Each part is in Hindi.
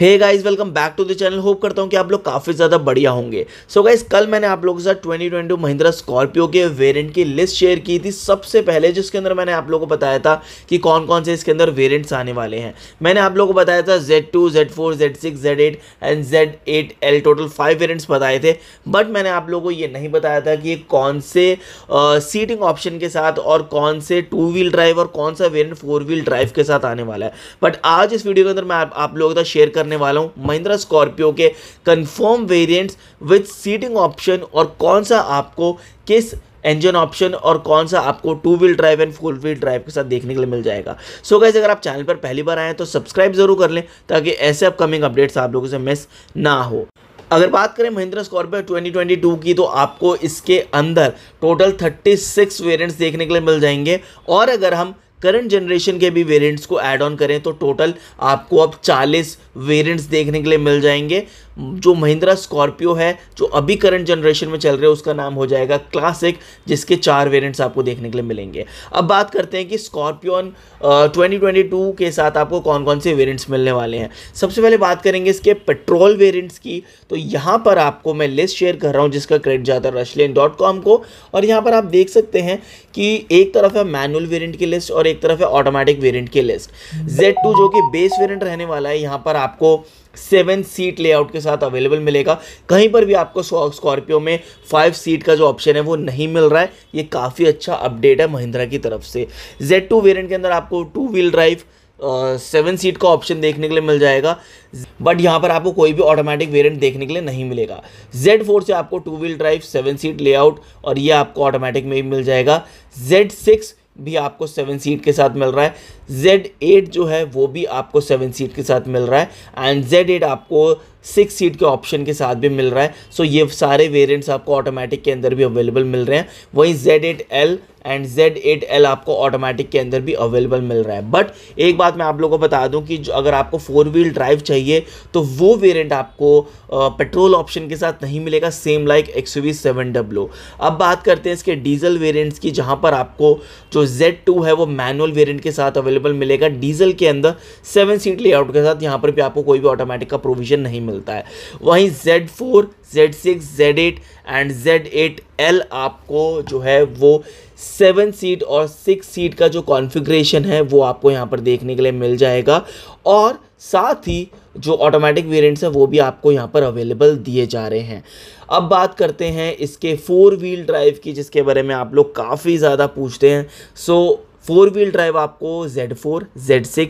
hey guys welcome back to the channel hope करता हूँ कि आप लोग काफ़ी ज़्यादा बढ़िया होंगे सो so गाइस कल मैंने आप लोगों के साथ 2022 महिंद्रा स्कॉर्पियो के वेरिएंट की लिस्ट शेयर की थी सबसे पहले जिसके अंदर मैंने आप लोगों को बताया था कि कौन कौन से इसके अंदर वेरियंट्स आने वाले हैं मैंने आप लोगों को बताया था Z two Z four Z six Z eight and Z eight L total five variants बताए थे बट मैंने आप लोगों को ये नहीं बताया था कि ये कौन से सीटिंग ऑप्शन के साथ और कौन से टू व्हील ड्राइव और कौन सा वेरियंट फोर व्हील ड्राइव के साथ आने वाला है बट आज इस वीडियो के अंदर मैं आप, आप लोगों का शेयर करने करने वाला हूँ महिंद्रा स्कॉर्पियो के confirm variants with seating option और कौन सा आपको किस इंजन ऑप्शन और कौन सा आपको two wheel drive and four wheel drive के साथ देखने के लिए मिल जाएगा सो so गैस अगर आप चैनल पर पहली बार आएँ तो सब्सक्राइब जरूर कर लें ताकि ऐसे अपकमिंग अपडेट्स आप लोगों से मिस ना हो अगर बात करें महिंद्रा स्कॉर्पियो 2022 की तो आपको इसके अंदर टोटल 36 वेरिएंट्स देखने के लिए मिल जाएंगे और अगर हम करंट जनरेशन के भी वेरिएंट्स को ऐड ऑन करें तो टोटल आपको अब 40 वेरिएंट्स देखने के लिए मिल जाएंगे जो महिंद्रा स्कॉर्पियो है जो अभी करंट जनरेशन में चल रहे है उसका नाम हो जाएगा क्लासिक जिसके चार वेरिएंट्स आपको देखने के लिए मिलेंगे अब बात करते हैं कि स्कॉर्पियोन ट्वेंटी ट्वेंटी के साथ आपको कौन कौन से वेरियंट्स मिलने वाले हैं सबसे पहले बात करेंगे इसके पेट्रोल वेरियंट्स की तो यहाँ पर आपको मैं लिस्ट शेयर कर रहा हूँ जिसका क्रेडिट जाता है को और यहाँ पर आप देख सकते हैं कि एक तरफ है मैनुअल वेरियंट की लिस्ट और एक तरफ है ऑटोमेटिक वेरियंट की लिस्ट जेड जो कि बेस वेरियंट रहने वाला है यहाँ पर आपको सेवन सीट लेआउट के साथ साथ अवेलेबल मिलेगा कहीं पर भी आपको स्कॉर्पियो में फाइव सीट का जो ऑप्शन है वो नहीं मिल रहा है ये काफ़ी अच्छा अपडेट है महिंद्रा की तरफ से जेड टू के अंदर आपको two wheel drive seven seat का ऑप्शन देखने के लिए मिल जाएगा बट यहाँ पर आपको कोई भी ऑटोमेटिक वेरिएंट देखने के लिए नहीं मिलेगा Z4 से आपको two wheel drive seven seat layout और ये आपको ऑटोमेटिक में भी मिल जाएगा Z6 भी आपको सेवन सीट के साथ मिल रहा है Z8 जो है वो भी आपको सेवन सीट के साथ मिल रहा है एंड Z8 आपको सिक्स सीट के ऑप्शन के साथ भी मिल रहा है सो ये सारे वेरियंट्स आपको ऑटोमेटिक के अंदर भी अवेलेबल मिल रहे हैं वहीं Z eight L and Z eight L आपको ऑटोमेटिक के अंदर भी अवेलेबल मिल रहा है बट एक बात मैं आप लोगों को बता दूं कि जो अगर आपको फोर व्हील ड्राइव चाहिए तो वो वेरिएंट आपको पेट्रोल ऑप्शन के साथ नहीं मिलेगा same like X V seven W अब बात करते हैं इसके डीजल वेरिएंट्स की जहां पर आपको जो जेड टू है वो मैनुअल वेरियंट के साथ अवेलेबल मिलेगा डीजल के अंदर सेवन सीट लेआउट के साथ यहाँ पर भी आपको कोई भी ऑटोमेटिक का प्रोविजन नहीं मिलता है वहीं Z4, four Z six Z eight and Z eight L आपको जो है वो सेवन सीट और सिक्स सीट का जो कॉन्फ़िगरेशन है वो आपको यहाँ पर देखने के लिए मिल जाएगा और साथ ही जो ऑटोमेटिक वेरिएंट्स है वो भी आपको यहाँ पर अवेलेबल दिए जा रहे हैं अब बात करते हैं इसके फोर व्हील ड्राइव की जिसके बारे में आप लोग काफ़ी ज़्यादा पूछते हैं so so, four wheel drive आपको Z4, Z6,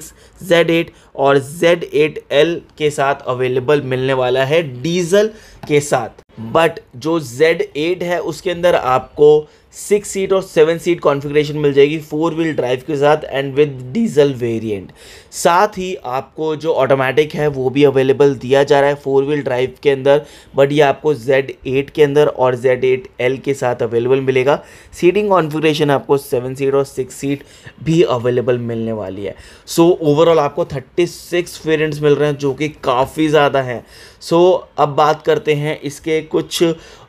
Z8 और Z8L के साथ अवेलेबल मिलने वाला है डीजल के साथ बट जो जेड एट है उसके अंदर आपको सिक्स सीट और सेवन सीट कॉन्फ़िगरेशन मिल जाएगी फोर व्हील ड्राइव के साथ एंड विद डीजल वेरिएंट साथ ही आपको जो ऑटोमेटिक है वो भी अवेलेबल दिया जा रहा है फोर व्हील ड्राइव के अंदर बट ये आपको जेड एट के अंदर और जेड एट एल के साथ अवेलेबल मिलेगा सीटिंग कॉन्फ़िगरेशन आपको सेवन सीट और सिक्स सीट भी अवेलेबल मिलने वाली है सो so, ओवरऑल आपको थर्टी सिक्स मिल रहे हैं जो कि काफ़ी ज़्यादा हैं सो so, अब बात करते हैं इसके कुछ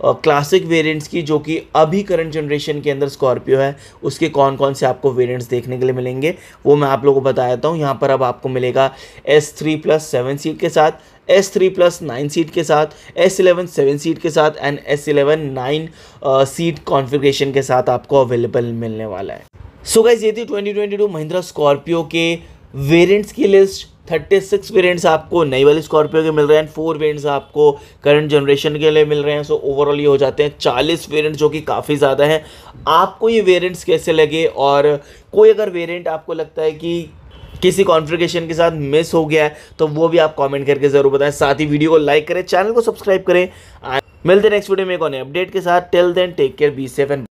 क्लासिक वेरिएंट्स की जो कि अभी करंट जनरेशन के अंदर स्कॉर्पियो है उसके कौन कौन से आपको वेरिएंट्स देखने के लिए मिलेंगे वो मैं आप लोगों को बता देता हूँ यहाँ पर अब आपको मिलेगा S three plus seven seat के साथ S three plus nine seat के साथ एस इलेवन सेवन सीट के साथ and S eleven nine seat configuration के साथ आपको अवेलेबल मिलने वाला है सो गाइज ये थी 2022 महिंद्रा स्कॉर्पियो के वेरिएंट्स की लिस्ट थर्टी सिक्स वेरियंट्स आपको नई वाली स्कॉर्पियो के मिल रहे हैं फोर वेरियंट्स आपको करंट जनरेशन के लिए मिल रहे हैं सो ओवरऑल ये हो जाते हैं चालीस वेरियंट जो कि काफ़ी ज़्यादा हैं आपको ये वेरियंट्स कैसे लगे और कोई अगर वेरियंट आपको लगता है कि किसी कॉन्फ़िगरेशन के साथ मिस हो गया है तो वो भी आप कॉमेंट करके ज़रूर बताएं साथ ही वीडियो को लाइक करें चैनल को सब्सक्राइब करें मिलते हैं नेक्स्ट वीडियो में एक अपडेट के साथ till then take care be safe and